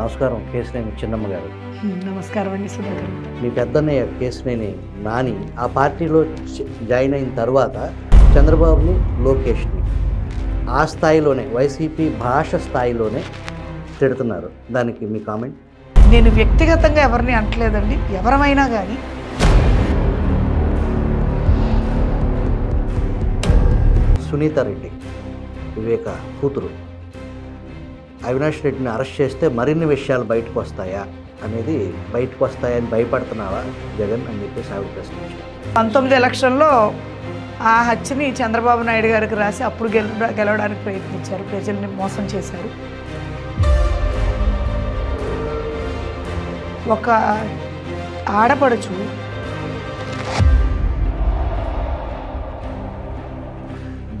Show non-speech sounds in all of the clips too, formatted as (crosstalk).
నమస్కారం కేసునేని చిన్నమ్మ గారు నమస్కారం అండి సుధాకర్ మీ పెద్దన్నయ్య కేసునేని నాని ఆ పార్టీలో జాయిన్ అయిన తర్వాత చంద్రబాబుని లోకేష్ని ఆ స్థాయిలోనే వైసీపీ భాష స్థాయిలోనే తిడుతున్నారు దానికి మీ కామెంట్ నేను వ్యక్తిగతంగా ఎవరిని అంటలేదండి ఎవరమైనా కానీ సునీత రెడ్డి వివేక కూతురు అవినాష్ రెడ్డిని అరెస్ట్ చేస్తే మరిన్ని విషయాలు బయటకు వస్తాయా అనేది బయటకు వస్తాయని భయపడుతున్నావా జగన్ అని చెప్పేసి ఆవిడ ప్రశ్నించారు పంతొమ్మిది ఎలక్షన్లో ఆ హత్యని చంద్రబాబు నాయుడు గారికి రాసి అప్పుడు గెల గెలవడానికి ప్రయత్నించారు ప్రజల్ని మోసం చేశారు ఒక ఆడపడుచు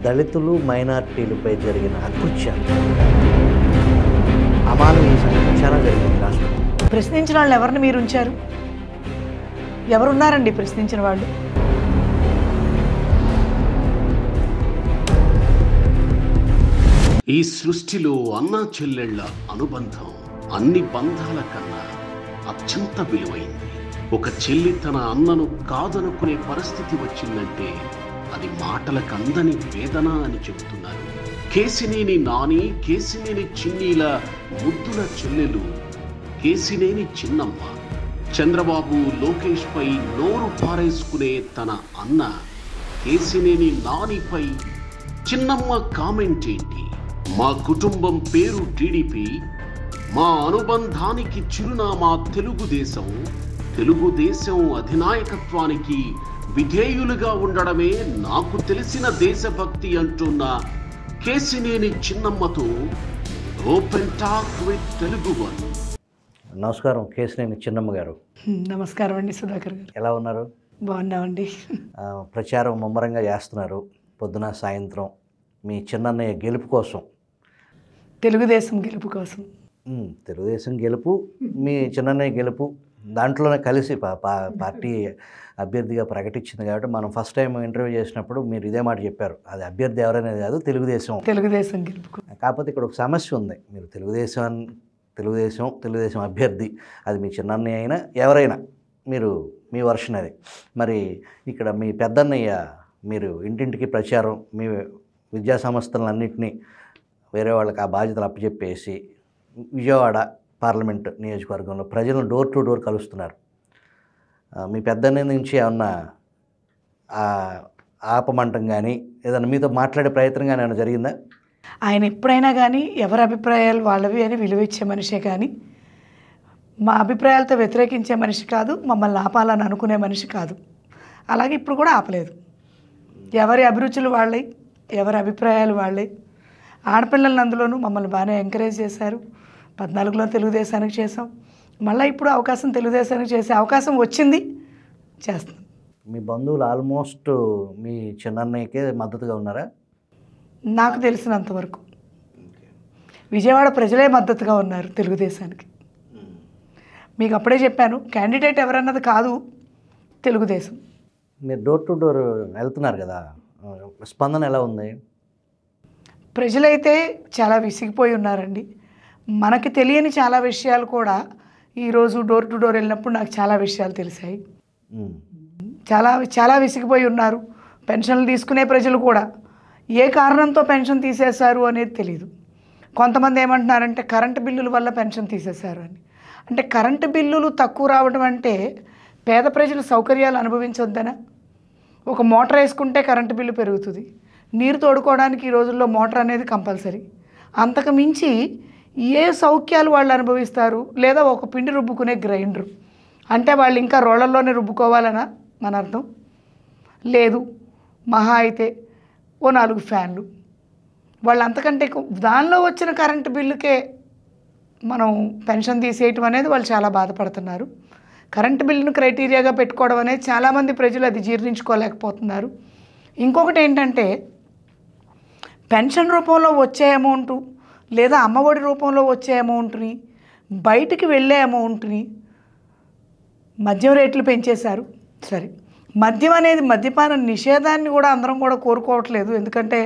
దళితులు మైనార్టీలపై జరిగిన అకృత్యాలు అమానవీయ విచారణ జరిగింది రాష్ట్రం ప్రశ్నించిన వాళ్ళు ఎవరిని మీరు ఉంచారు ఎవరున్నారండి ప్రశ్నించిన వాళ్ళు ఈ సృష్టిలో అన్న చెల్లెళ్ల అనుబంధం అన్ని బంధాల కన్నా అత్యంత విలువైంది ఒక చెల్లి తన అన్నను కాదనుకునే పరిస్థితి వచ్చిందంటే అది మాటలకందని వేదన అని చెబుతున్నారు కేసినేని నాని కేసినేని చిన్నీల ముద్దుల చెల్లెలు కేసినేని చిన్నమ్మ చంద్రబాబు లోకేష్పై నోరు పారేసుకునే తన అన్న కేసినేని నానిపై చిన్నమ్మ కామెంట్ ఏంటి మా కుటుంబం పేరు టీడీపీ మా అనుబంధానికి చిరునామా తెలుగుదేశం తెలుగుదేశం అధినాయకత్వానికి విధేయులుగా ఉండడమే నాకు తెలిసిన దేశభక్తి అంటున్న కేసినేని చిన్నమ్మతో open talk with Telugu one నమస్కారం కేసినేని చిన్నమ్మ గారు నమస్కారం అండి సుధాకర్ గారు ఎలా ఉన్నారు బాగున్నామండి ప్రచారం ముమ్మరంగా చేస్తున్నారు పొద్దున సాయంత్రం మీ చిన్నన్నయ్య గెలుపు కోసం తెలుగుదేశం గెలుపు కోసం తెలుగుదేశం గెలుపు మీ చిన్నన్నయ్య గెలుపు దాంట్లోనే కలిసి (laughs) పార్టీ అభ్యర్థిగా ప్రకటించింది కాబట్టి మనం ఫస్ట్ టైం ఇంటర్వ్యూ చేసినప్పుడు మీరు ఇదే మాట చెప్పారు అది అభ్యర్థి ఎవరనేది కాదు తెలుగుదేశం తెలుగుదేశం గెలుపు కాకపోతే ఇక్కడ ఒక సమస్య ఉంది మీరు తెలుగుదేశం తెలుగుదేశం తెలుగుదేశం అభ్యర్థి అది మీ చిన్నన్నయ్య అయినా ఎవరైనా మీరు మీ వర్షన్ అది మరి ఇక్కడ మీ పెద్దన్నయ్య మీరు ఇంటింటికి ప్రచారం మీ విద్యా సంస్థలన్నింటినీ వేరే వాళ్ళకి ఆ బాధ్యతలు అప్పచెప్పేసి విజయవాడ పార్లమెంట్ నియోజకవర్గంలో ప్రజలను డోర్ టు డోర్ కలుస్తున్నారు మీ పెద్ద నుంచి ఏమన్నా ఆపమంటం కానీ ఏదైనా మీతో మాట్లాడే ప్రయత్నం కానీ ఏమైనా జరిగిందా ఆయన ఎప్పుడైనా కానీ ఎవరి అభిప్రాయాలు వాళ్ళవి అని విలువ ఇచ్చే మనిషే కానీ మా అభిప్రాయాలతో వ్యతిరేకించే మనిషి కాదు మమ్మల్ని ఆపాలని అనుకునే మనిషి కాదు అలాగే ఇప్పుడు కూడా ఆపలేదు ఎవరి అభిరుచులు వాళ్ళే ఎవరి అభిప్రాయాలు వాళ్ళే ఆడపిల్లలందులోనూ మమ్మల్ని బాగానే ఎంకరేజ్ చేశారు పద్నాలుగులో తెలుగుదేశానికి చేసాం మళ్ళీ ఇప్పుడు అవకాశం తెలుగుదేశానికి చేసే అవకాశం వచ్చింది చేస్తాం మీ బంధువులు ఆల్మోస్ట్ మీ చిన్నకే మద్దతుగా ఉన్నారా నాకు తెలిసినంత వరకు విజయవాడ ప్రజలే మద్దతుగా ఉన్నారు తెలుగుదేశానికి మీకు అప్పుడే చెప్పాను క్యాండిడేట్ ఎవరన్నది కాదు తెలుగుదేశం మీరు డోర్ టు డోర్ వెళ్తున్నారు కదా స్పందన ఎలా ఉంది ప్రజలైతే చాలా విసిగిపోయి ఉన్నారండి మనకి తెలియని చాలా విషయాలు కూడా ఈరోజు డోర్ టు డోర్ వెళ్ళినప్పుడు నాకు చాలా విషయాలు తెలిసాయి చాలా చాలా విసిగిపోయి ఉన్నారు పెన్షన్లు తీసుకునే ప్రజలు కూడా ఏ కారణంతో పెన్షన్ తీసేశారు అనేది తెలియదు కొంతమంది ఏమంటున్నారంటే కరెంటు బిల్లుల వల్ల పెన్షన్ తీసేశారు అని అంటే కరెంటు బిల్లులు తక్కువ రావడం అంటే పేద ప్రజలు సౌకర్యాలు అనుభవించొద్దనా ఒక మోటార్ వేసుకుంటే కరెంటు బిల్లు పెరుగుతుంది నీరు తోడుకోవడానికి ఈ రోజుల్లో మోటార్ అనేది కంపల్సరీ అంతకు మించి ఏ సౌఖ్యాలు వాళ్ళు అనుభవిస్తారు లేదా ఒక పిండి రుబ్బుకునే గ్రైండర్ అంటే వాళ్ళు ఇంకా రోళ్ళల్లోనే రుబ్బుకోవాలనా మన అర్థం లేదు మహా అయితే ఓ నాలుగు ఫ్యాన్లు వాళ్ళు అంతకంటే దానిలో వచ్చిన కరెంటు బిల్లుకే మనం పెన్షన్ తీసేయటం అనేది వాళ్ళు చాలా బాధపడుతున్నారు కరెంటు బిల్లును క్రైటీరియాగా పెట్టుకోవడం అనేది చాలామంది ప్రజలు అది జీర్ణించుకోలేకపోతున్నారు ఇంకొకటి ఏంటంటే పెన్షన్ రూపంలో వచ్చే అమౌంటు లేదా అమ్మఒడి రూపంలో వచ్చే అమౌంట్ని బయటికి వెళ్ళే అమౌంట్ని మద్యం రేట్లు పెంచేశారు సరే మద్యం అనేది మద్యపాన నిషేధాన్ని కూడా అందరం కూడా కోరుకోవట్లేదు ఎందుకంటే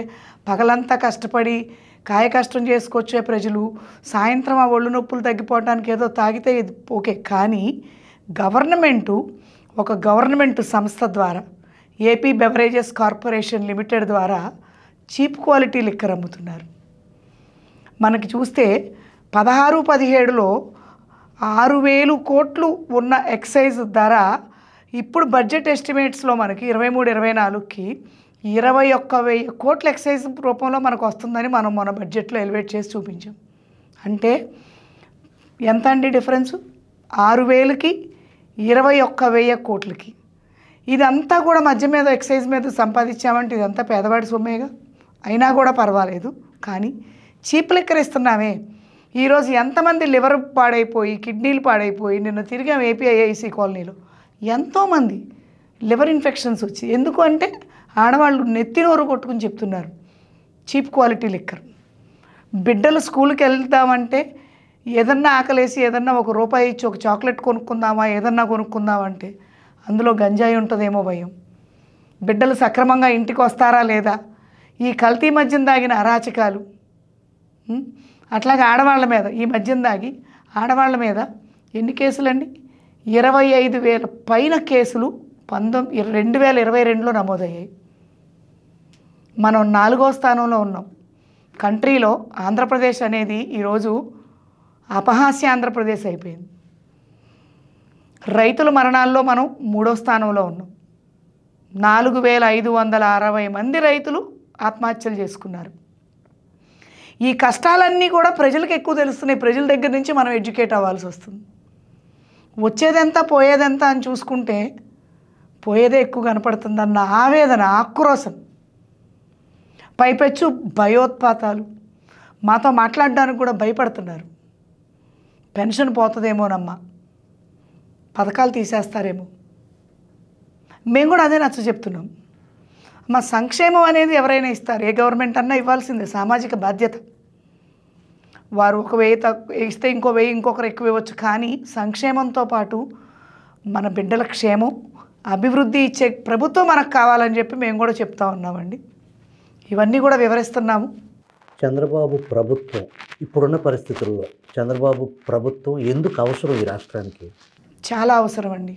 పగలంతా కష్టపడి కాయ కష్టం చేసుకొచ్చే ప్రజలు సాయంత్రం ఆ ఒళ్ళు నొప్పులు తగ్గిపోవడానికి ఏదో తాగితే ఇది ఓకే కానీ గవర్నమెంటు ఒక గవర్నమెంట్ సంస్థ ద్వారా ఏపీ బెవరేజెస్ కార్పొరేషన్ లిమిటెడ్ ద్వారా చీప్ క్వాలిటీ లిక్కర్ అమ్ముతున్నారు మనకి చూస్తే పదహారు పదిహేడులో ఆరు వేలు కోట్లు ఉన్న ఎక్సైజ్ ధర ఇప్పుడు బడ్జెట్ ఎస్టిమేట్స్లో మనకి ఇరవై మూడు ఇరవై నాలుగుకి ఇరవై ఒక్క వెయ్యి కోట్ల ఎక్సైజ్ రూపంలో మనకు వస్తుందని మనం మన బడ్జెట్లో ఎలివేట్ చేసి చూపించాం అంటే ఎంత అండి డిఫరెన్స్ ఆరు వేలకి ఇరవై ఒక్క వెయ్యి కోట్లకి ఇదంతా కూడా మధ్య మీద ఎక్సైజ్ మీద సంపాదించామంటే ఇదంతా పేదవాడి సొమ్మేగా అయినా కూడా పర్వాలేదు కానీ ఇస్తున్నామే ఈరోజు ఎంతమంది లివర్ పాడైపోయి కిడ్నీలు పాడైపోయి నిన్న తిరిగాం ఏపీఐఐసీ కాలనీలో ఎంతోమంది లివర్ ఇన్ఫెక్షన్స్ వచ్చి ఎందుకు అంటే ఆడవాళ్ళు నెత్తినోరు కొట్టుకుని చెప్తున్నారు చీప్ క్వాలిటీ లిక్కర్ బిడ్డలు స్కూల్కి వెళ్తామంటే ఏదన్నా ఆకలేసి ఏదన్నా ఒక రూపాయి ఇచ్చి ఒక చాక్లెట్ కొనుక్కుందామా ఏదన్నా కొనుక్కుందామంటే అందులో గంజాయి ఉంటుందేమో భయం బిడ్డలు సక్రమంగా ఇంటికి వస్తారా లేదా ఈ కల్తీ మధ్యన దాగిన అరాచకాలు అట్లాగే ఆడవాళ్ళ మీద ఈ మద్యం దాగి ఆడవాళ్ళ మీద ఎన్ని కేసులండి ఇరవై ఐదు వేల పైన కేసులు పంతొమ్మిది రెండు వేల ఇరవై రెండులో నమోదయ్యాయి మనం నాలుగో స్థానంలో ఉన్నాం కంట్రీలో ఆంధ్రప్రదేశ్ అనేది ఈరోజు అపహాస్య ఆంధ్రప్రదేశ్ అయిపోయింది రైతుల మరణాల్లో మనం మూడో స్థానంలో ఉన్నాం నాలుగు వేల ఐదు వందల అరవై మంది రైతులు ఆత్మహత్యలు చేసుకున్నారు ఈ కష్టాలన్నీ కూడా ప్రజలకు ఎక్కువ తెలుస్తున్నాయి ప్రజల దగ్గర నుంచి మనం ఎడ్యుకేట్ అవ్వాల్సి వస్తుంది వచ్చేదెంత పోయేదెంత అని చూసుకుంటే పోయేదే ఎక్కువ కనపడుతుంది అన్న ఆవేదన ఆక్రోశం పైపెచ్చు భయోత్పాతాలు మాతో మాట్లాడడానికి కూడా భయపడుతున్నారు పెన్షన్ పోతుందేమోనమ్మా పథకాలు తీసేస్తారేమో మేము కూడా అదే నచ్చ చెప్తున్నాం మా సంక్షేమం అనేది ఎవరైనా ఇస్తారు ఏ గవర్నమెంట్ అన్నా ఇవ్వాల్సిందే సామాజిక బాధ్యత వారు ఒక వెయ్యి తక్కువ వేయిస్తే ఇంకో వెయ్యి ఇంకొకరు ఎక్కువ ఇవ్వచ్చు కానీ సంక్షేమంతో పాటు మన బిడ్డల క్షేమం అభివృద్ధి ఇచ్చే ప్రభుత్వం మనకు కావాలని చెప్పి మేము కూడా చెప్తా ఉన్నామండి ఇవన్నీ కూడా వివరిస్తున్నాము చంద్రబాబు ప్రభుత్వం ఇప్పుడున్న పరిస్థితుల్లో చంద్రబాబు ప్రభుత్వం ఎందుకు అవసరం ఈ రాష్ట్రానికి చాలా అవసరం అండి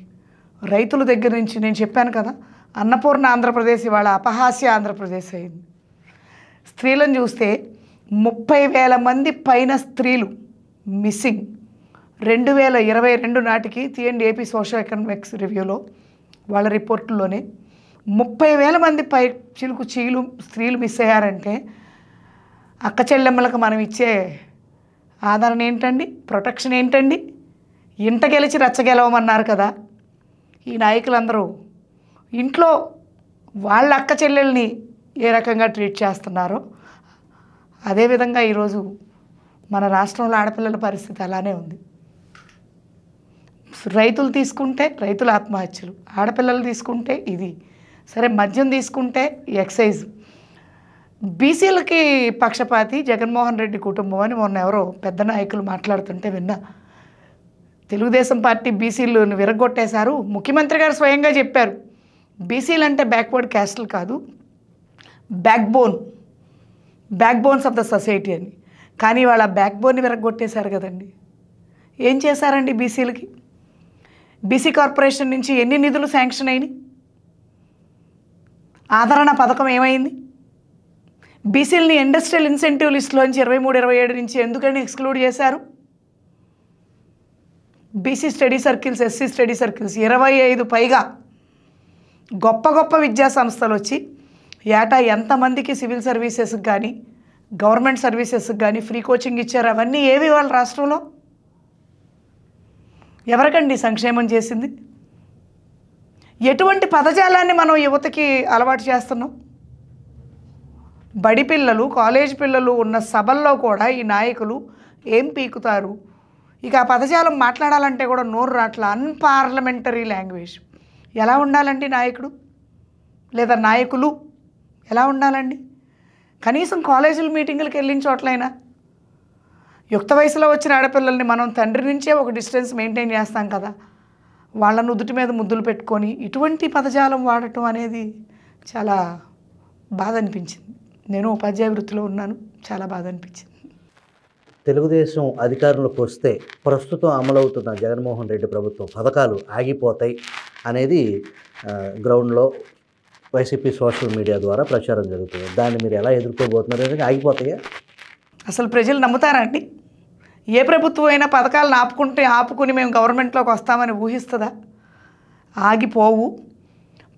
రైతుల దగ్గర నుంచి నేను చెప్పాను కదా అన్నపూర్ణ ఆంధ్రప్రదేశ్ ఇవాళ అపహాస్య ఆంధ్రప్రదేశ్ అయింది స్త్రీలను చూస్తే ముప్పై వేల మంది పైన స్త్రీలు మిస్సింగ్ రెండు వేల ఇరవై రెండు నాటికి తీయండి ఏపీ సోషల్ ఎకనామిక్స్ రివ్యూలో వాళ్ళ రిపోర్టుల్లోనే ముప్పై వేల మంది పై చిలుకు చీలు స్త్రీలు మిస్ అయ్యారంటే అక్క చెల్లెమ్మలకు మనం ఇచ్చే ఆదరణ ఏంటండి ప్రొటెక్షన్ ఏంటండి ఇంట గెలిచి రచ్చగెలవమన్నారు కదా ఈ నాయకులందరూ ఇంట్లో వాళ్ళ అక్క చెల్లెల్ని ఏ రకంగా ట్రీట్ చేస్తున్నారో అదేవిధంగా ఈరోజు మన రాష్ట్రంలో ఆడపిల్లల పరిస్థితి అలానే ఉంది రైతులు తీసుకుంటే రైతుల ఆత్మహత్యలు ఆడపిల్లలు తీసుకుంటే ఇది సరే మద్యం తీసుకుంటే ఎక్సైజ్ బీసీలకి పక్షపాతి జగన్మోహన్ రెడ్డి కుటుంబం అని మొన్న ఎవరో పెద్ద నాయకులు మాట్లాడుతుంటే విన్నా తెలుగుదేశం పార్టీ బీసీలను విరగొట్టేశారు ముఖ్యమంత్రి గారు స్వయంగా చెప్పారు బీసీలు అంటే బ్యాక్వర్డ్ క్యాస్టల్ కాదు backbone back bones of the society అని కానీ వాళ్ళ బ్యాక్ బోన్ని విరగొట్టేశారు కదండి ఏం చేశారండి బీసీలకి బీసీ కార్పొరేషన్ నుంచి ఎన్ని నిధులు శాంక్షన్ అయినాయి ఆదరణ పథకం ఏమైంది బీసీలని ఇండస్ట్రియల్ ఇన్సెంటివ్ లిస్టులోంచి ఇరవై మూడు ఇరవై ఏడు నుంచి ఎందుకని ఎక్స్క్లూడ్ చేశారు BC study circles SC study circles ఇరవై ఐదు పైగా గొప్ప గొప్ప విద్యా సంస్థలు వచ్చి ఏటా ఎంతమందికి సివిల్ సర్వీసెస్కి కానీ గవర్నమెంట్ సర్వీసెస్కి కానీ ఫ్రీ కోచింగ్ ఇచ్చారు అవన్నీ ఏవి వాళ్ళ రాష్ట్రంలో ఎవరికండి సంక్షేమం చేసింది ఎటువంటి పదజాలాన్ని మనం యువతకి అలవాటు చేస్తున్నాం బడి పిల్లలు కాలేజ్ పిల్లలు ఉన్న సభల్లో కూడా ఈ నాయకులు ఏం పీకుతారు ఇక ఆ పదజాలం మాట్లాడాలంటే కూడా నోరు రాట్ల అన్పార్లమెంటరీ లాంగ్వేజ్ ఎలా ఉండాలండి నాయకుడు లేదా నాయకులు ఎలా ఉండాలండి కనీసం కాలేజీల మీటింగులకు వెళ్ళిన చోట్లైనా యుక్త వయసులో వచ్చిన ఆడపిల్లల్ని మనం తండ్రి నుంచే ఒక డిస్టెన్స్ మెయింటైన్ చేస్తాం కదా వాళ్ళను ఉదుటి మీద ముద్దులు పెట్టుకొని ఇటువంటి పదజాలం వాడటం అనేది చాలా బాధ అనిపించింది నేను ఉపాధ్యాయ వృత్తిలో ఉన్నాను చాలా బాధ అనిపించింది తెలుగుదేశం అధికారంలోకి వస్తే ప్రస్తుతం అమలవుతున్న జగన్మోహన్ రెడ్డి ప్రభుత్వం పథకాలు ఆగిపోతాయి అనేది గ్రౌండ్లో వైసీపీ సోషల్ మీడియా ద్వారా ప్రచారం జరుగుతుంది దాన్ని మీరు ఎలా ఎదుర్కోబోతున్నారు అనేది ఆగిపోతాయా అసలు ప్రజలు నమ్ముతారండి ఏ ప్రభుత్వం అయినా పథకాలను ఆపుకుంటే ఆపుకుని మేము గవర్నమెంట్లోకి వస్తామని ఊహిస్తుందా ఆగిపోవు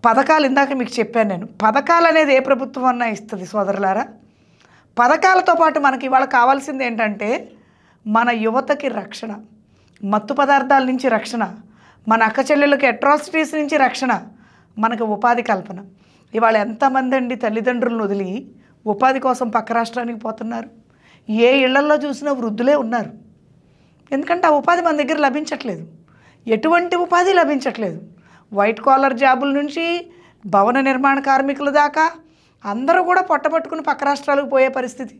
పథకాలు ఇందాక మీకు చెప్పాను నేను పథకాలు అనేది ఏ ప్రభుత్వం అన్నా ఇస్తుంది సోదరులారా పథకాలతో పాటు మనకి ఇవాళ కావాల్సింది ఏంటంటే మన యువతకి రక్షణ మత్తు పదార్థాల నుంచి రక్షణ మన అక్క చెల్లెళ్ళకి అట్రాసిటీస్ నుంచి రక్షణ మనకు ఉపాధి కల్పన ఇవాళ ఎంతమంది అండి తల్లిదండ్రులను వదిలి ఉపాధి కోసం పక్క రాష్ట్రానికి పోతున్నారు ఏ ఇళ్లల్లో చూసినా వృద్ధులే ఉన్నారు ఎందుకంటే ఆ ఉపాధి మన దగ్గర లభించట్లేదు ఎటువంటి ఉపాధి లభించట్లేదు వైట్ కాలర్ జాబుల నుంచి భవన నిర్మాణ కార్మికుల దాకా అందరూ కూడా పొట్టబట్టుకుని పక్క రాష్ట్రాలకు పోయే పరిస్థితి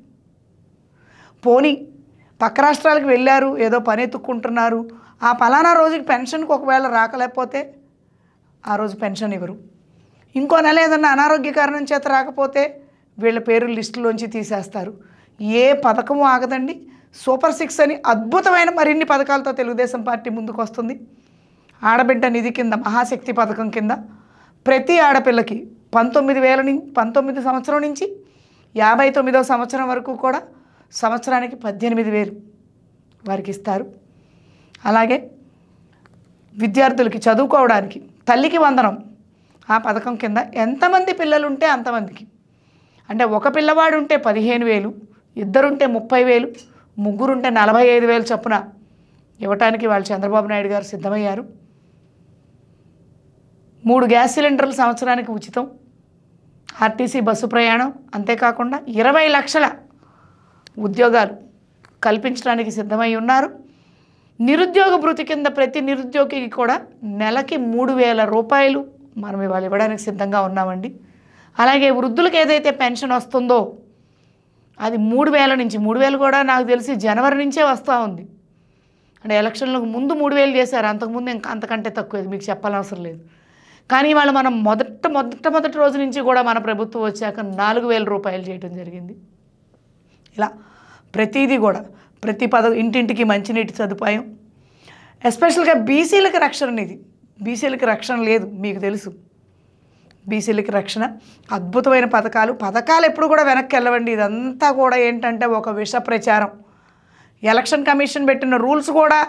పోనీ పక్క రాష్ట్రాలకు వెళ్ళారు ఏదో పని ఎత్తుక్కుంటున్నారు ఆ ఫలానా రోజుకి పెన్షన్కి ఒకవేళ రాకలేకపోతే ఆ రోజు పెన్షన్ ఇవ్వరు ఇంకో నెల ఏదన్నా అనారోగ్య కారణం చేత రాకపోతే వీళ్ళ పేరు లిస్టులోంచి తీసేస్తారు ఏ పథకము ఆగదండి సూపర్ సిక్స్ అని అద్భుతమైన మరిన్ని పథకాలతో తెలుగుదేశం పార్టీ ముందుకు వస్తుంది ఆడబిడ్డ నిధి కింద మహాశక్తి పథకం కింద ప్రతి ఆడపిల్లకి పంతొమ్మిది వేల పంతొమ్మిది సంవత్సరం నుంచి యాభై తొమ్మిదవ సంవత్సరం వరకు కూడా సంవత్సరానికి పద్దెనిమిది వేలు వారికి ఇస్తారు అలాగే విద్యార్థులకి చదువుకోవడానికి తల్లికి వందనం ఆ పథకం కింద ఎంతమంది పిల్లలు ఉంటే అంతమందికి అంటే ఒక పిల్లవాడు ఉంటే పదిహేను వేలు ఇద్దరుంటే ముప్పై వేలు ముగ్గురుంటే నలభై ఐదు వేలు చొప్పున ఇవ్వటానికి వాళ్ళు చంద్రబాబు నాయుడు గారు సిద్ధమయ్యారు మూడు గ్యాస్ సిలిండర్లు సంవత్సరానికి ఉచితం ఆర్టీసీ బస్సు ప్రయాణం అంతేకాకుండా ఇరవై లక్షల ఉద్యోగాలు కల్పించడానికి సిద్ధమై ఉన్నారు నిరుద్యోగ భృతి కింద ప్రతి నిరుద్యోగికి కూడా నెలకి మూడు వేల రూపాయలు మనం ఇవాళ ఇవ్వడానికి సిద్ధంగా ఉన్నామండి అలాగే వృద్ధులకు ఏదైతే పెన్షన్ వస్తుందో అది మూడు వేల నుంచి మూడు వేలు కూడా నాకు తెలిసి జనవరి నుంచే వస్తూ ఉంది అంటే ఎలక్షన్లకు ముందు మూడు వేలు చేశారు అంతకుముందు ఇంకా అంతకంటే తక్కువేది మీకు చెప్పాలవసరం లేదు కానీ ఇవాళ మనం మొదట మొదట మొదటి రోజు నుంచి కూడా మన ప్రభుత్వం వచ్చాక నాలుగు వేల రూపాయలు చేయడం జరిగింది ఇలా ప్రతిదీ కూడా ప్రతి పద ఇంటింటికి మంచినీటి సదుపాయం ఎస్పెషల్గా బీసీలకు రక్షణ ఇది బీసీలకు రక్షణ లేదు మీకు తెలుసు బీసీలకి రక్షణ అద్భుతమైన పథకాలు పథకాలు ఎప్పుడు కూడా వెనక్కి వెళ్ళవండి ఇదంతా కూడా ఏంటంటే ఒక విష ప్రచారం ఎలక్షన్ కమిషన్ పెట్టిన రూల్స్ కూడా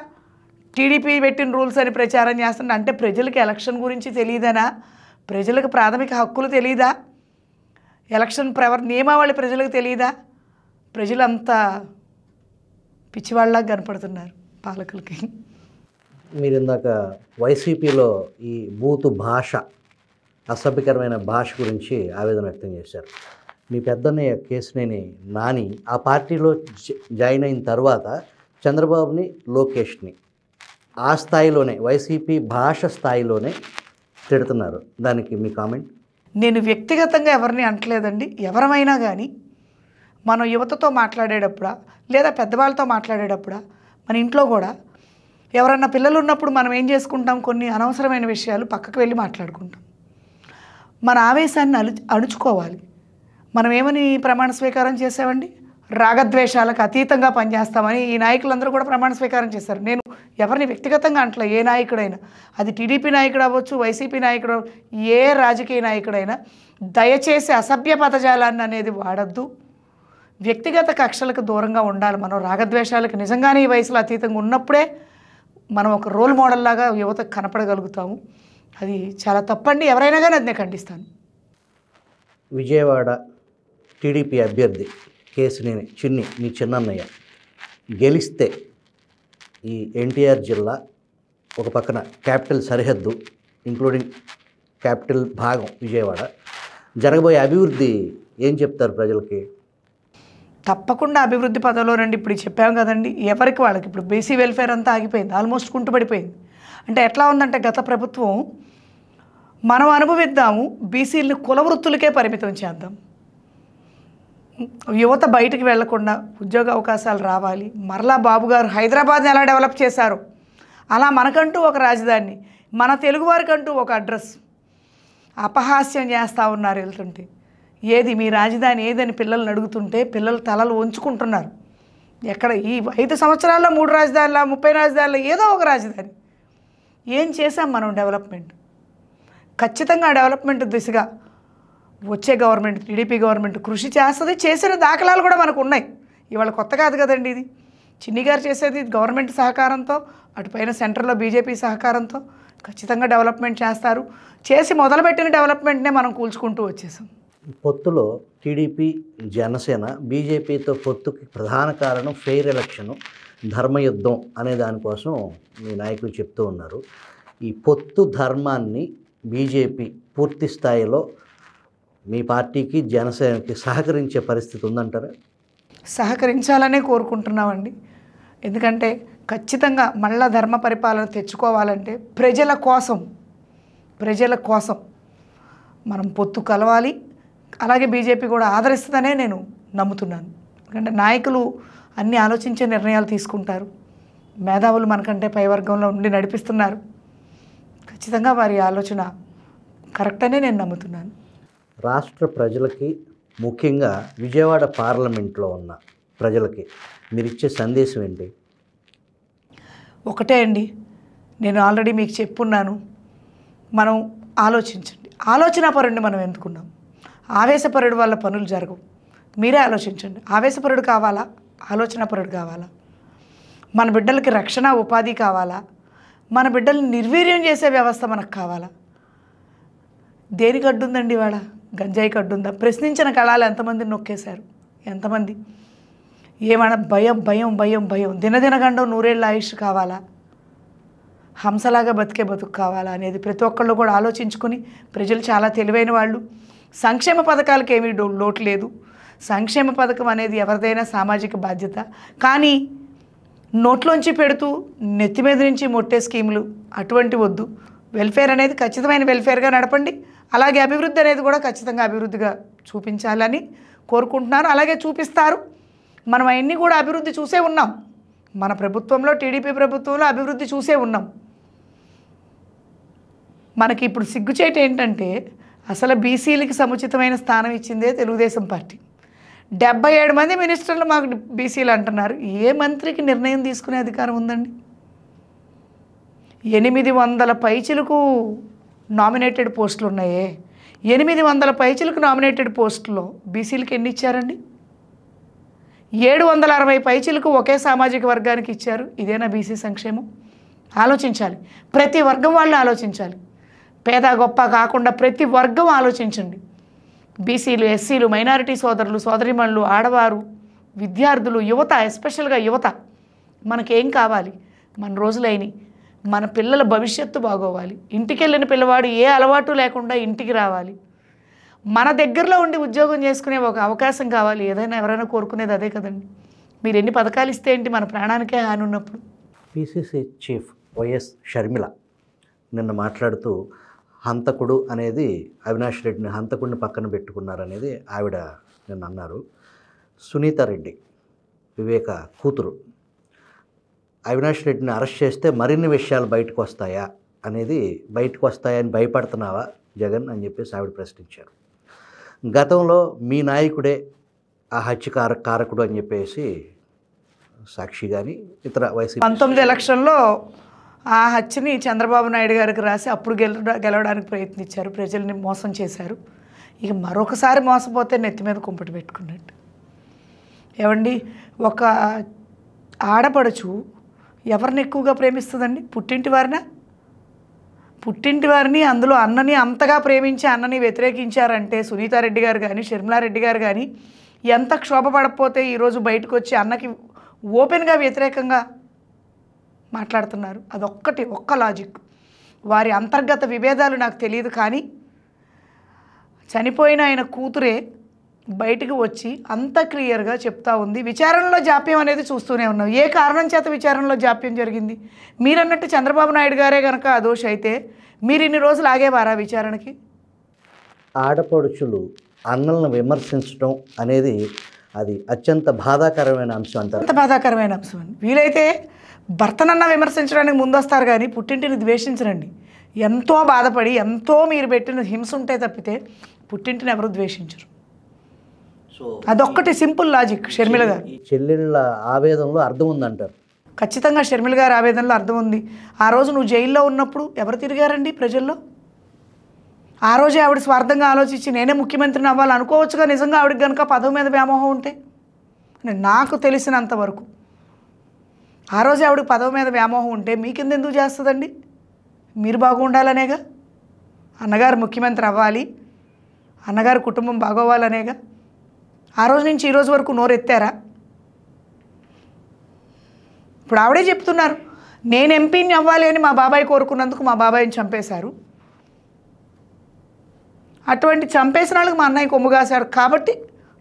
టీడీపీ పెట్టిన రూల్స్ అని ప్రచారం చేస్తుంది అంటే ప్రజలకు ఎలక్షన్ గురించి తెలియదనా ప్రజలకు ప్రాథమిక హక్కులు తెలియదా ఎలక్షన్ ప్రవర్ నియమావళి ప్రజలకు తెలియదా ప్రజలంతా పిచ్చివాళ్ళలాగా కనపడుతున్నారు పాలకులకి మీరు ఇందాక వైసీపీలో ఈ బూతు భాష అసభ్యకరమైన భాష గురించి ఆవేదన వ్యక్తం చేశారు మీ పెద్దన్నయ్య కేసునేని నాని ఆ పార్టీలో జాయిన్ అయిన తర్వాత చంద్రబాబుని లోకేష్ని ఆ స్థాయిలోనే వైసీపీ భాష స్థాయిలోనే తిడుతున్నారు దానికి మీ కామెంట్ నేను వ్యక్తిగతంగా ఎవరిని అంటలేదండి ఎవరమైనా కానీ మనం యువతతో మాట్లాడేటప్పుడు లేదా పెద్దవాళ్ళతో మాట్లాడేటప్పుడ మన ఇంట్లో కూడా ఎవరన్నా పిల్లలు ఉన్నప్పుడు మనం ఏం చేసుకుంటాం కొన్ని అనవసరమైన విషయాలు పక్కకు వెళ్ళి మాట్లాడుకుంటాం మన ఆవేశాన్ని అలు అణుచుకోవాలి మనం ఏమని ప్రమాణ స్వీకారం చేసామండి రాగద్వేషాలకు అతీతంగా పనిచేస్తామని ఈ నాయకులందరూ కూడా ప్రమాణ స్వీకారం చేశారు నేను ఎవరిని వ్యక్తిగతంగా అంటలే ఏ నాయకుడైనా అది టీడీపీ నాయకుడు అవ్వచ్చు వైసీపీ నాయకుడు ఏ రాజకీయ నాయకుడైనా దయచేసి అసభ్య పదజాలాన్ని అనేది వాడద్దు వ్యక్తిగత కక్షలకు దూరంగా ఉండాలి మనం రాగద్వేషాలకు నిజంగానే ఈ వయసులో అతీతంగా ఉన్నప్పుడే మనం ఒక రోల్ మోడల్ లాగా యువత కనపడగలుగుతాము అది చాలా తప్పండి ఎవరైనా కానీ అది నేను ఖండిస్తాను విజయవాడ టీడీపీ అభ్యర్థి కేసునేని చిన్ని మీ చిన్నన్నయ్య గెలిస్తే ఈ ఎన్టీఆర్ జిల్లా ఒక పక్కన క్యాపిటల్ సరిహద్దు ఇంక్లూడింగ్ క్యాపిటల్ భాగం విజయవాడ జరగబోయే అభివృద్ధి ఏం చెప్తారు ప్రజలకి తప్పకుండా అభివృద్ధి పదంలో రండి ఇప్పుడు చెప్పాం కదండి ఎవరికి వాళ్ళకి ఇప్పుడు బేసీ వెల్ఫేర్ అంతా ఆగిపోయింది ఆల్మోస్ట్ కుంటుపడిపోయింది అంటే ఎట్లా ఉందంటే గత ప్రభుత్వం మనం అనుభవిద్దాము బీసీలను కుల వృత్తులకే పరిమితం చేద్దాం యువత బయటికి వెళ్లకుండా ఉద్యోగ అవకాశాలు రావాలి మరలా బాబు గారు హైదరాబాద్ని ఎలా డెవలప్ చేశారు అలా మనకంటూ ఒక రాజధాని మన తెలుగువారికంటూ ఒక అడ్రస్ అపహాస్యం చేస్తూ ఉన్నారు వెళ్తుంటే ఏది మీ రాజధాని ఏదని పిల్లల్ని అడుగుతుంటే పిల్లలు తలలు ఉంచుకుంటున్నారు ఎక్కడ ఈ ఐదు సంవత్సరాల్లో మూడు రాజధానుల ముప్పై రాజధానుల ఏదో ఒక రాజధాని ఏం చేసాం మనం డెవలప్మెంట్ ఖచ్చితంగా డెవలప్మెంట్ దిశగా వచ్చే గవర్నమెంట్ టీడీపీ గవర్నమెంట్ కృషి చేస్తుంది చేసిన దాఖలాలు కూడా మనకు ఉన్నాయి ఇవాళ కొత్త కాదు కదండి ఇది చిన్ని గారు చేసేది గవర్నమెంట్ సహకారంతో అటుపైన సెంటర్లో బీజేపీ సహకారంతో ఖచ్చితంగా డెవలప్మెంట్ చేస్తారు చేసి మొదలుపెట్టిన డెవలప్మెంట్నే మనం కూల్చుకుంటూ వచ్చేసాం పొత్తులో టీడీపీ జనసేన బీజేపీతో పొత్తుకి ప్రధాన కారణం ఫెయిర్ ఎలక్షన్ ధర్మయుద్ధం అనే దానికోసం మీ నాయకులు చెప్తూ ఉన్నారు ఈ పొత్తు ధర్మాన్ని బీజేపీ పూర్తి స్థాయిలో మీ పార్టీకి జనసేనకి సహకరించే పరిస్థితి ఉందంటారా సహకరించాలనే కోరుకుంటున్నామండి ఎందుకంటే ఖచ్చితంగా మళ్ళా ధర్మ పరిపాలన తెచ్చుకోవాలంటే ప్రజల కోసం ప్రజల కోసం మనం పొత్తు కలవాలి అలాగే బీజేపీ కూడా ఆదరిస్తుందనే నేను నమ్ముతున్నాను ఎందుకంటే నాయకులు అన్ని ఆలోచించే నిర్ణయాలు తీసుకుంటారు మేధావులు మనకంటే పై వర్గంలో ఉండి నడిపిస్తున్నారు ఖచ్చితంగా వారి ఆలోచన కరెక్ట్ అనే నేను నమ్ముతున్నాను రాష్ట్ర ప్రజలకి ముఖ్యంగా విజయవాడ పార్లమెంట్లో ఉన్న ప్రజలకి మీరు ఇచ్చే సందేశం ఏంటి ఒకటే అండి నేను ఆల్రెడీ మీకు చెప్పున్నాను మనం ఆలోచించండి ఆలోచన పరండి మనం ఎందుకున్నాం ఆవేశపరుడు వల్ల పనులు జరగవు మీరే ఆలోచించండి ఆవేశపరుడు కావాలా ఆలోచనపరుడు కావాలా మన బిడ్డలకి రక్షణ ఉపాధి కావాలా మన బిడ్డల్ని నిర్వీర్యం చేసే వ్యవస్థ మనకు కావాలా దేనికి అడ్డుందండి ఇవాళ గంజాయికి అడ్డుందా ప్రశ్నించిన కళాలు ఎంతమంది నొక్కేశారు ఎంతమంది ఏమైనా భయం భయం భయం భయం గండం నూరేళ్ళ ఆయుష్ కావాలా హంసలాగా బతికే బతుకు కావాలా అనేది ప్రతి ఒక్కళ్ళు కూడా ఆలోచించుకుని ప్రజలు చాలా తెలివైన వాళ్ళు సంక్షేమ పథకాలకు ఏమీ లోటు లేదు సంక్షేమ పథకం అనేది ఎవరిదైనా సామాజిక బాధ్యత కానీ నోట్లోంచి పెడుతూ నెత్తి మీద నుంచి మొట్టే స్కీములు అటువంటి వద్దు వెల్ఫేర్ అనేది ఖచ్చితమైన వెల్ఫేర్గా నడపండి అలాగే అభివృద్ధి అనేది కూడా ఖచ్చితంగా అభివృద్ధిగా చూపించాలని కోరుకుంటున్నారు అలాగే చూపిస్తారు మనం అవన్నీ కూడా అభివృద్ధి చూసే ఉన్నాం మన ప్రభుత్వంలో టీడీపీ ప్రభుత్వంలో అభివృద్ధి చూసే ఉన్నాం మనకి ఇప్పుడు సిగ్గుచేట ఏంటంటే అసలు బీసీలకి సముచితమైన స్థానం ఇచ్చిందే తెలుగుదేశం పార్టీ డెబ్బై ఏడు మంది మినిస్టర్లు మాకు బీసీలు అంటున్నారు ఏ మంత్రికి నిర్ణయం తీసుకునే అధికారం ఉందండి ఎనిమిది వందల పైచిలకు నామినేటెడ్ పోస్టులు ఉన్నాయే ఎనిమిది వందల పైచిలకు నామినేటెడ్ పోస్టులో బీసీలకు ఎన్ని ఇచ్చారండి ఏడు వందల అరవై పైచిలకు ఒకే సామాజిక వర్గానికి ఇచ్చారు ఇదేనా బీసీ సంక్షేమం ఆలోచించాలి ప్రతి వర్గం వాళ్ళు ఆలోచించాలి పేద గొప్ప కాకుండా ప్రతి వర్గం ఆలోచించండి బీసీలు ఎస్సీలు మైనారిటీ సోదరులు సోదరిమణులు ఆడవారు విద్యార్థులు యువత ఎస్పెషల్గా యువత మనకేం కావాలి మన రోజులైనవి మన పిల్లల భవిష్యత్తు బాగోవాలి ఇంటికి వెళ్ళిన పిల్లవాడు ఏ అలవాటు లేకుండా ఇంటికి రావాలి మన దగ్గరలో ఉండి ఉద్యోగం చేసుకునే ఒక అవకాశం కావాలి ఏదైనా ఎవరైనా కోరుకునేది అదే కదండి మీరు ఎన్ని పథకాలు ఇస్తే ఏంటి మన ప్రాణానికే హాని ఉన్నప్పుడు పిసిసి చీఫ్ వైఎస్ షర్మిల నిన్న మాట్లాడుతూ హంతకుడు అనేది అవినాష్ రెడ్డిని హంతకుడిని పక్కన పెట్టుకున్నారనేది ఆవిడ నిన్న అన్నారు సునీత రెడ్డి వివేక కూతురు అవినాష్ రెడ్డిని అరెస్ట్ చేస్తే మరిన్ని విషయాలు బయటకు వస్తాయా అనేది బయటకు వస్తాయని భయపడుతున్నావా జగన్ అని చెప్పేసి ఆవిడ ప్రశ్నించారు గతంలో మీ నాయకుడే ఆ హత్యకార కారకుడు అని చెప్పేసి సాక్షి కానీ ఇతర వయసు పంతొమ్మిది ఎలక్షన్లో ఆ హత్యని చంద్రబాబు నాయుడు గారికి రాసి అప్పుడు గెల గెలవడానికి ప్రయత్నించారు ప్రజల్ని మోసం చేశారు ఇక మరొకసారి మోసపోతే నెత్తి మీద కుంపటి పెట్టుకున్నట్టు ఏమండి ఒక ఆడపడుచు ఎవరిని ఎక్కువగా ప్రేమిస్తుందండి పుట్టింటి వారినా పుట్టింటి వారిని అందులో అన్నని అంతగా ప్రేమించి అన్నని వ్యతిరేకించారంటే సునీతారెడ్డి గారు కానీ షర్మిలారెడ్డి గారు కానీ ఎంత క్షోభపడకపోతే ఈరోజు బయటకు వచ్చి అన్నకి ఓపెన్గా వ్యతిరేకంగా మాట్లాడుతున్నారు అదొక్కటి ఒక్క లాజిక్ వారి అంతర్గత విభేదాలు నాకు తెలియదు కానీ చనిపోయిన ఆయన కూతురే బయటకు వచ్చి అంత క్లియర్గా చెప్తా ఉంది విచారణలో జాప్యం అనేది చూస్తూనే ఉన్నాం ఏ కారణం చేత విచారణలో జాప్యం జరిగింది మీరన్నట్టు చంద్రబాబు నాయుడు గారే కనుక దోష అయితే మీరు ఇన్ని రోజులు ఆగేవారా విచారణకి ఆడపడుచులు అన్నలను విమర్శించడం అనేది అది అత్యంత బాధాకరమైన అంశం అంత బాధాకరమైన అంశం వీలైతే భర్తనన్న విమర్శించడానికి ముందు వస్తారు కానీ పుట్టింటిని ద్వేషించరండి ఎంతో బాధపడి ఎంతో మీరు పెట్టిన హింస ఉంటే తప్పితే పుట్టింటిని ఎవరు ద్వేషించరు అదొక్కటి సింపుల్ లాజిక్ షర్మిల గారు చెల్లెళ్ళ ఆవేదనలో అర్థం ఉందంటారు ఖచ్చితంగా షర్మిల గారి ఆవేదనలో అర్థం ఉంది ఆ రోజు నువ్వు జైల్లో ఉన్నప్పుడు ఎవరు తిరిగారండి ప్రజల్లో ఆ రోజే ఆవిడ స్వార్థంగా ఆలోచించి నేనే ముఖ్యమంత్రిని అవ్వాలనుకోవచ్చుగా నిజంగా ఆవిడకి కనుక పదవి మీద వ్యామోహం ఉంటే నాకు తెలిసినంతవరకు ఆ రోజు ఆవిడకి పదవి మీద వ్యామోహం ఉంటే మీకింద ఎందుకు చేస్తుందండి మీరు బాగుండాలనేగా అన్నగారు ముఖ్యమంత్రి అవ్వాలి అన్నగారు కుటుంబం బాగోవాలనేగా ఆ రోజు నుంచి ఈరోజు వరకు నోరెత్తారా ఇప్పుడు ఆవిడే చెప్తున్నారు నేను ఎంపీని అవ్వాలి అని మా బాబాయ్ కోరుకున్నందుకు మా బాబాయ్ని చంపేశారు అటువంటి చంపేసిన వాళ్ళకి మా అన్నయ్య కొమ్ము కాశారు కాబట్టి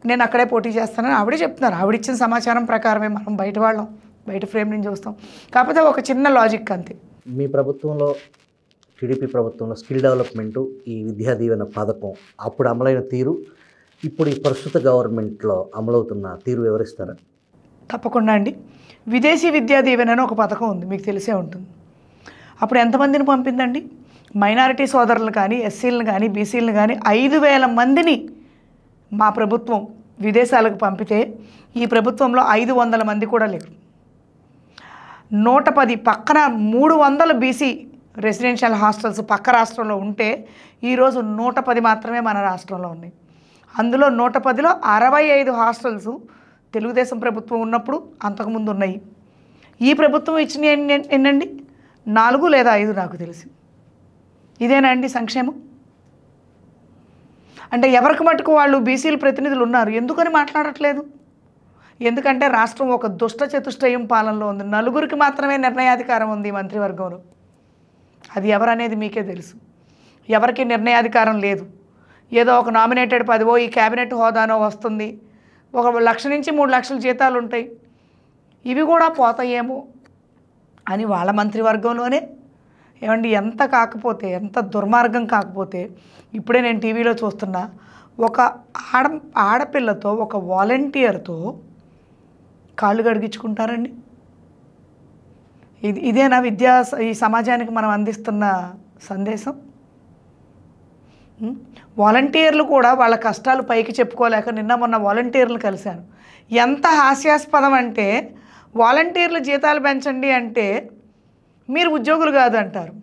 నేను అక్కడే పోటీ చేస్తానని ఆవిడే చెప్తున్నారు ఆవిడిచ్చిన సమాచారం ప్రకారమే మనం బయట వాళ్ళం బయట ఫ్రేమ్ నుంచి చూస్తాం కాకపోతే ఒక చిన్న లాజిక్ అంతే మీ ప్రభుత్వంలో టీడీపీ ప్రభుత్వంలో స్కిల్ డెవలప్మెంటు ఈ విద్యా దీవెన పథకం అప్పుడు అమలైన తీరు ఇప్పుడు ఈ ప్రస్తుత గవర్నమెంట్లో అమలవుతున్న తీరు వివరిస్తారా తప్పకుండా అండి విదేశీ విద్యా దీవెన అని ఒక పథకం ఉంది మీకు తెలిసే ఉంటుంది అప్పుడు ఎంతమందిని పంపిందండి మైనారిటీ సోదరులు కానీ ఎస్సీలను కానీ బీసీలను కానీ ఐదు వేల మందిని మా ప్రభుత్వం విదేశాలకు పంపితే ఈ ప్రభుత్వంలో ఐదు వందల మంది కూడా లేరు నూట పది పక్కన మూడు వందల బీసీ రెసిడెన్షియల్ హాస్టల్స్ పక్క రాష్ట్రంలో ఉంటే ఈరోజు నూట పది మాత్రమే మన రాష్ట్రంలో ఉన్నాయి అందులో నూట పదిలో అరవై ఐదు హాస్టల్స్ తెలుగుదేశం ప్రభుత్వం ఉన్నప్పుడు అంతకుముందు ఉన్నాయి ఈ ప్రభుత్వం ఇచ్చిన ఎన్నండి నాలుగు లేదా ఐదు నాకు తెలిసి ఇదేనండి సంక్షేమం అంటే ఎవరికి మటుకు వాళ్ళు బీసీల ప్రతినిధులు ఉన్నారు ఎందుకని మాట్లాడట్లేదు ఎందుకంటే రాష్ట్రం ఒక దుష్ట చతుష్టయం పాలనలో ఉంది నలుగురికి మాత్రమే నిర్ణయాధికారం ఉంది మంత్రివర్గంలో అది ఎవరనేది మీకే తెలుసు ఎవరికి నిర్ణయాధికారం లేదు ఏదో ఒక నామినేటెడ్ పదివో ఈ కేబినెట్ హోదానో వస్తుంది ఒక లక్ష నుంచి మూడు లక్షల జీతాలు ఉంటాయి ఇవి కూడా పోతాయేమో అని వాళ్ళ మంత్రివర్గంలోనే ఏమండి ఎంత కాకపోతే ఎంత దుర్మార్గం కాకపోతే ఇప్పుడే నేను టీవీలో చూస్తున్నా ఒక ఆడ ఆడపిల్లతో ఒక వాలంటీర్తో కాళ్ళు కడిగించుకుంటారండి ఇది ఇదే నా విద్యా ఈ సమాజానికి మనం అందిస్తున్న సందేశం వాలంటీర్లు కూడా వాళ్ళ కష్టాలు పైకి చెప్పుకోలేక నిన్న మొన్న వాలంటీర్లు కలిశాను ఎంత హాస్యాస్పదం అంటే వాలంటీర్లు జీతాలు పెంచండి అంటే మీరు ఉద్యోగులు కాదు అంటారు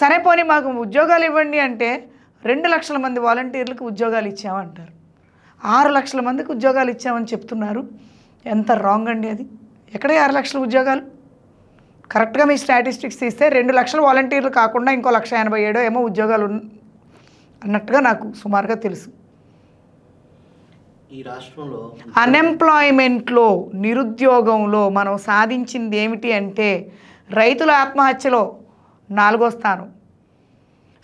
సరే పోనీ మాకు ఉద్యోగాలు ఇవ్వండి అంటే రెండు లక్షల మంది వాలంటీర్లకు ఉద్యోగాలు ఇచ్చామంటారు ఆరు లక్షల మందికి ఉద్యోగాలు ఇచ్చామని చెప్తున్నారు ఎంత రాంగ్ అండి అది ఎక్కడ ఆరు లక్షల ఉద్యోగాలు కరెక్ట్గా మీ స్టాటిస్టిక్స్ తీస్తే రెండు లక్షల వాలంటీర్లు కాకుండా ఇంకో లక్ష ఎనభై ఏడో ఏమో ఉద్యోగాలు అన్నట్టుగా నాకు సుమారుగా తెలుసు ఈ రాష్ట్రంలో అన్ఎంప్లాయ్మెంట్లో నిరుద్యోగంలో మనం సాధించింది ఏమిటి అంటే రైతుల ఆత్మహత్యలో నాలుగో స్థానం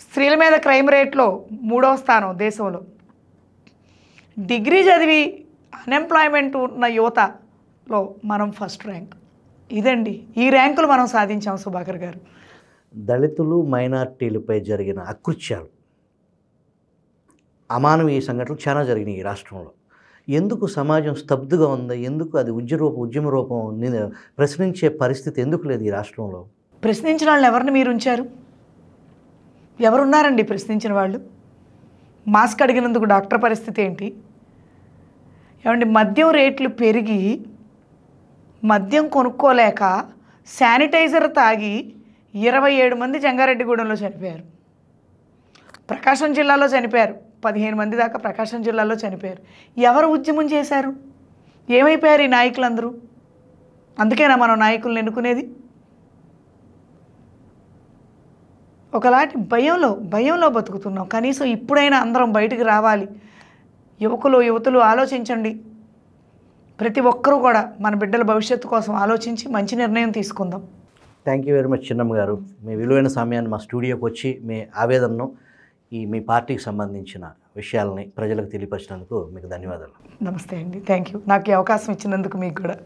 స్త్రీల మీద క్రైమ్ రేట్లో మూడో స్థానం దేశంలో డిగ్రీ చదివి అన్ఎంప్లాయ్మెంట్ ఉన్న యువతలో మనం ఫస్ట్ ర్యాంక్ ఇదండి ఈ ర్యాంకులు మనం సాధించాం సుభాకర్ గారు దళితులు మైనార్టీలపై జరిగిన అకృత్యాలు అమానవీయ సంఘటనలు చాలా జరిగినాయి ఈ రాష్ట్రంలో ఎందుకు సమాజం స్తబ్దుగా ఉంది ఎందుకు అది ఉద్యమ ఉద్యమ రూపం ప్రశ్నించే పరిస్థితి ఎందుకు లేదు ఈ రాష్ట్రంలో ప్రశ్నించిన వాళ్ళు ఎవరిని మీరు ఉంచారు ఎవరున్నారండి ప్రశ్నించిన వాళ్ళు మాస్క్ అడిగినందుకు డాక్టర్ పరిస్థితి ఏంటి ఏమండి మద్యం రేట్లు పెరిగి మద్యం కొనుక్కోలేక శానిటైజర్ తాగి ఇరవై ఏడు మంది జంగారెడ్డిగూడెంలో చనిపోయారు ప్రకాశం జిల్లాలో చనిపోయారు పదిహేను మంది దాకా ప్రకాశం జిల్లాలో చనిపోయారు ఎవరు ఉద్యమం చేశారు ఏమైపోయారు ఈ నాయకులందరూ అందుకేనా మనం నాయకులను ఎన్నుకునేది ఒకలాంటి భయంలో భయంలో బతుకుతున్నాం కనీసం ఇప్పుడైనా అందరం బయటికి రావాలి యువకులు యువతులు ఆలోచించండి ప్రతి ఒక్కరూ కూడా మన బిడ్డల భవిష్యత్తు కోసం ఆలోచించి మంచి నిర్ణయం తీసుకుందాం థ్యాంక్ యూ వెరీ మచ్ చిన్నమ్మ గారు మీ విలువైన సమయాన్ని మా స్టూడియోకి వచ్చి మీ ఆవేదనను ఈ మీ పార్టీకి సంబంధించిన విషయాలని ప్రజలకు తెలియపరిచినందుకు మీకు ధన్యవాదాలు నమస్తే అండి థ్యాంక్ యూ నాకు ఈ అవకాశం ఇచ్చినందుకు మీకు కూడా